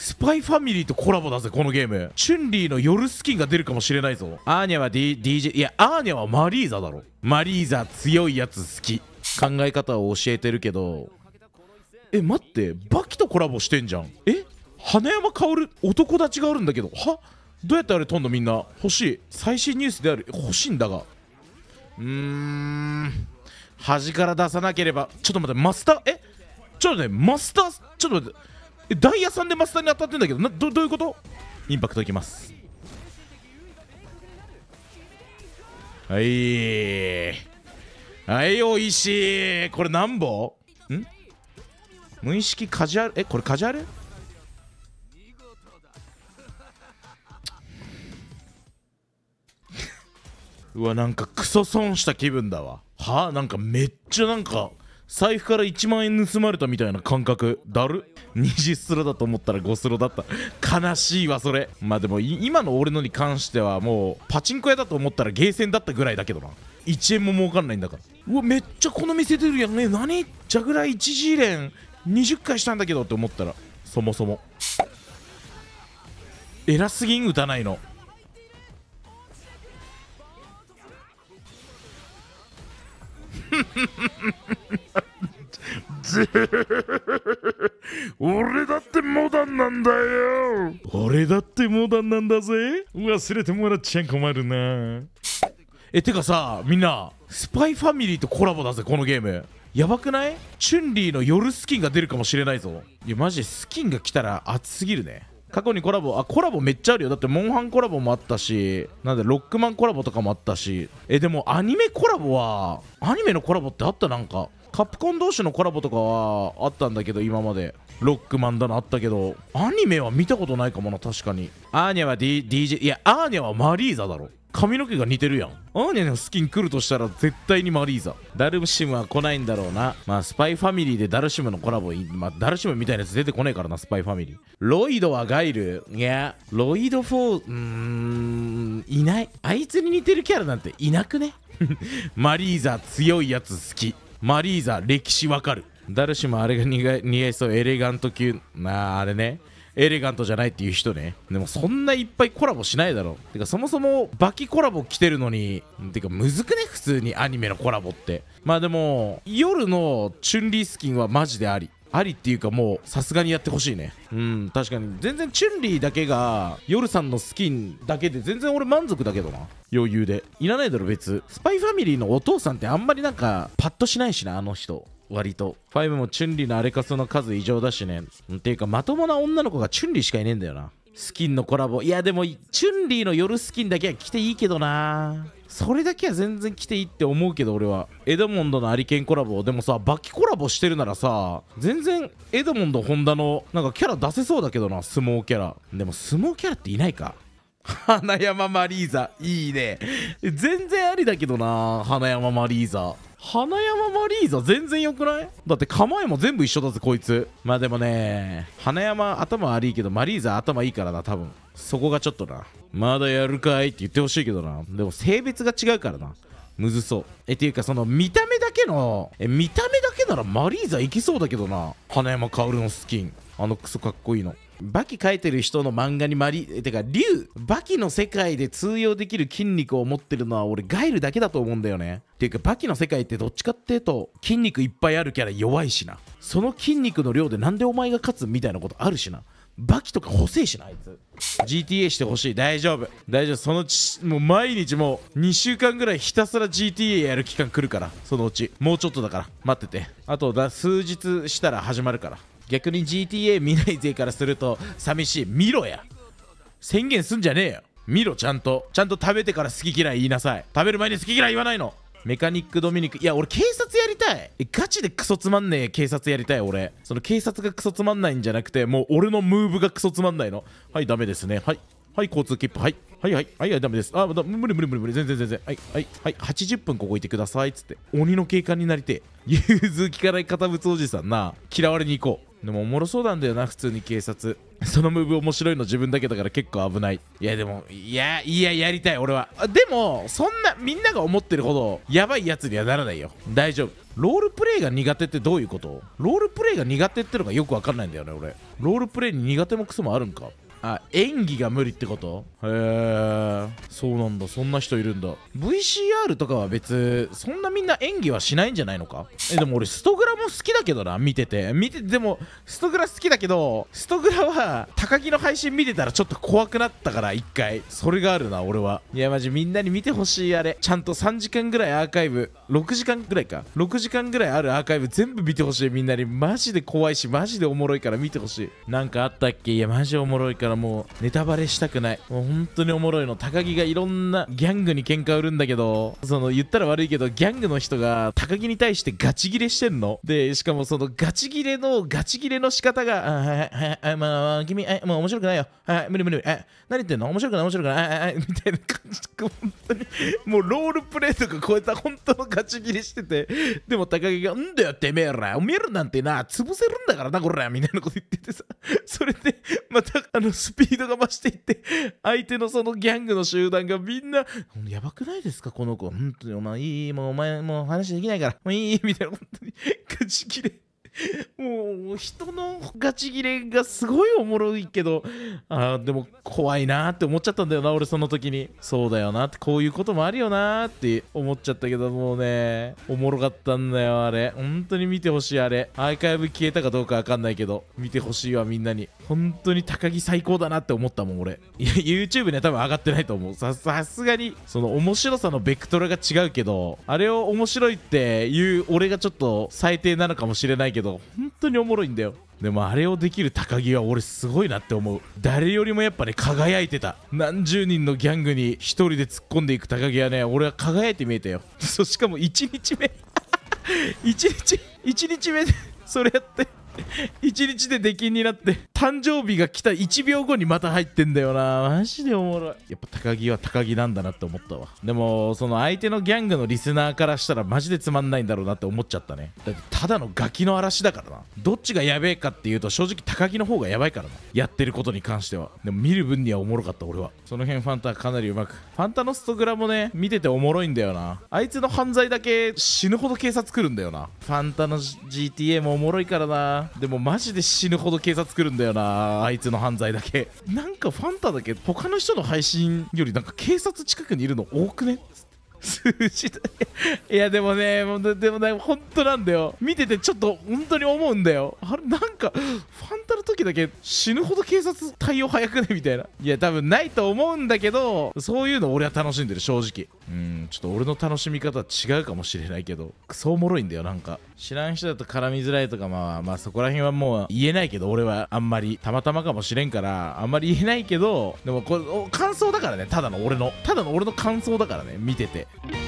スパイファミリーとコラボだぜこのゲームチュンリーの夜スキンが出るかもしれないぞアーニャは、D、DJ いやアーニャはマリーザだろマリーザ強いやつ好き考え方を教えてるけどえ待ってバキとコラボしてんじゃんえ花山薫男立ちがあるんだけどはどうやってあれ飛んのみんな欲しい最新ニュースである欲しいんだがうーん端から出さなければちょっと待ってマスターえちょっとねマスターちょっと待ってえダイヤさんでマスターに当たってんだけどなどどういうことインパクトいきますはいはいおいしいこれ何本ん無意識カジュアルえこれカジュアル うわなんかクソ損した気分だわはあなんかめっちゃなんか財布から1万円盗まれたみたいな感覚だる20スロだと思ったら5スロだった悲しいわそれまあでも今の俺のに関してはもうパチンコ屋だと思ったらゲーセンだったぐらいだけどな1円も儲かんないんだからうわめっちゃこの店出るやんね何じゃぐらい1次連20回したんだけどって思ったらそもそも偉すぎん打たないの 俺だってモダンなんだよ俺だってモダンなんだぜ忘れてもらっちゃ困るなえてかさみんなスパイファミリーとコラボだぜこのゲームやばくないチュンリーの夜スキンが出るかもしれないぞいやマジでスキンが来たら熱すぎるね過去にコラボあコラボめっちゃあるよだってモンハンコラボもあったしなんでロックマンコラボとかもあったしえでもアニメコラボはアニメのコラボってあったなんかカプコン同士のコラボとかはあったんだけど今までロックマンだのあったけどアニメは見たことないかもな確かにアーニャは、D、DJ いやアーニャはマリーザだろ髪の毛が似てるやんアーニャのスキン来るとしたら絶対にマリーザダルシムは来ないんだろうなまあスパイファミリーでダルシムのコラボ、まあ、ダルシムみたいなやつ出てこねえからなスパイファミリーロイドはガイルいやロイド4うーんいないあいつに似てるキャラなんていなくね マリーザ強いやつ好きマリーザ歴史わかる誰しもあれが似合いそうエレガント級なああれねエレガントじゃないっていう人ねでもそんないっぱいコラボしないだろてかそもそもバキコラボ来てるのにてかむずくね普通にアニメのコラボってまあでも夜のチュンリースキンはマジでありありっていうかもうさすがにやってほしいねうん確かに全然チュンリーだけがヨルさんのスキンだけで全然俺満足だけどな余裕でいらないだろ別スパイファミリーのお父さんってあんまりなんかパッとしないしなあの人割と5もチュンリーのあれかその数異常だしねっていうかまともな女の子がチュンリーしかいねえんだよなスキンのコラボいやでもチュンリーの夜スキンだけは着ていいけどなそれだけは全然来ていいって思うけど俺はエドモンドのアリケンコラボでもさバキコラボしてるならさ全然エドモンドホンダのなんかキャラ出せそうだけどな相撲キャラでも相撲キャラっていないか花山マリーザいいね全然ありだけどな花山マリーザ花山マリーザ全然よくないだって構えも全部一緒だぜこいつまあでもね花山頭悪いけどマリーザ頭いいからな多分そこがちょっとなまだやるかいって言ってほしいけどなでも性別が違うからなむずそうえっていうかその見た目だけのえ見た目だけならマリーザ行きそうだけどな花山薫のスキンあのクソかっこいいのバキ描いてる人の漫画にマリてか竜バキの世界で通用できる筋肉を持ってるのは俺ガイルだけだと思うんだよねていうかバキの世界ってどっちかっていうと筋肉いっぱいあるキャラ弱いしなその筋肉の量で何でお前が勝つみたいなことあるしなバキとか細いしなあいつ GTA してほしい大丈夫大丈夫そのうちもう毎日もう2週間ぐらいひたすら GTA やる期間来るからそのうちもうちょっとだから待っててあとだ数日したら始まるから逆に GTA 見ない勢からすると寂しい見ろや宣言すんじゃねえよ見ろちゃんとちゃんと食べてから好き嫌い言いなさい食べる前に好き嫌い言わないのメカニックドミニク。いや、俺警察やりたい。ガチでクソつまんねえ警察やりたい、俺。その警察がクソつまんないんじゃなくて、もう俺のムーブがクソつまんないの。はい、ダメですね。はい。はい、交通切符。はい。はいはい。はい、はい、ダメです。あ、無理無理無理無理。全然全然。はい、はい、はい。80分ここいてください。つって。鬼の警官になりて 融通聞かない堅物おじさんな。嫌われに行こう。でもおもろそうなんだよな普通に警察そのムーブ面白いの自分だけだから結構危ないいやでもいやいややりたい俺はでもそんなみんなが思ってるほどやばいやつにはならないよ大丈夫ロールプレイが苦手ってどういうことロールプレイが苦手ってのがよくわかんないんだよね俺ロールプレイに苦手もクソもあるんかあ演技が無理ってことへえそうなんだそんな人いるんだ VCR とかは別そんなみんな演技はしないんじゃないのかえでも俺ストグラも好きだけどな見てて見てでもストグラ好きだけどストグラは高木の配信見てたらちょっと怖くなったから一回それがあるな俺はいやマジみんなに見てほしいあれちゃんと3時間ぐらいアーカイブ6時間ぐらいか6時間ぐらいあるアーカイブ全部見てほしいみんなにマジで怖いしマジでおもろいから見てほしいなんかあったっけいやマジおもろいからからもうネタバレしたくないもう本当におもろいの高木がいろんなギャングに喧嘩売るんだけどその言ったら悪いけどギャングの人が高木に対してガチギレしてんのでしかもそのガチギレのガチギレの仕方が「あはいはいはいまあ君あ、いもう面白くないよはい無理無理え何言ってんの面白くない面白くないはいはい」みたいな感じ本当にもうロールプレイとか超えた本当のガチギレしててでも高木が「んだよてめえらおめえらなんてな潰せるんだからなこれ」みたいなこと言っててさそれでまたあのスピードが増していって、相手のそのギャングの集団がみんな、やばくないですか、この子。本当に、お前いい、もうお前もう話できないから、もういい、みたいな、本当に、口切れ。もう人のガチギレがすごいおもろいけどあでも怖いなって思っちゃったんだよな俺その時にそうだよなってこういうこともあるよなって思っちゃったけどもうねおもろかったんだよあれ本当に見てほしいあれアーカイブ消えたかどうかわかんないけど見てほしいわみんなに本当に高木最高だなって思ったもん俺いや YouTube ね多分上がってないと思うさすがにその面白さのベクトルが違うけどあれを面白いっていう俺がちょっと最低なのかもしれないけど本当におもろいんだよでもあれをできる高木は俺すごいなって思う誰よりもやっぱね輝いてた何十人のギャングに1人で突っ込んでいく高木はね俺は輝いて見えたよそしかも1日目1 日1日目でそれやって1 日で出禁になって誕生日が来た1秒後にまた入ってんだよなマジでおもろいやっぱ高木は高木なんだなって思ったわでもその相手のギャングのリスナーからしたらマジでつまんないんだろうなって思っちゃったねだってただのガキの嵐だからなどっちがやべえかっていうと正直高木の方がやばいからなやってることに関してはでも見る分にはおもろかった俺はその辺ファンタかなりうまくファンタのストグラもね見てておもろいんだよなあいつの犯罪だけ死ぬほど警察来るんだよなファンタの GTA もおもろいからなでもマジで死ぬほど警察来るんだよなあいつの犯罪だけなんかファンタだけ他の人の配信よりなんか警察近くにいるの多くね 数字だいやでもねもうでもね本当なんだよ見ててちょっと本当に思うんだよあれなんかファンタの時だけ死ぬほど警察対応早くねみたいないや多分ないと思うんだけどそういうの俺は楽しんでる正直うんちょっと俺の楽しみ方は違うかもしれないけどクソおもろいんだよなんか知らん人だと絡みづらいとかまあまあそこら辺はもう言えないけど俺はあんまりたまたまかもしれんからあんまり言えないけどでもこれ感想だからねただの俺のただの俺の感想だからね見てて Bye.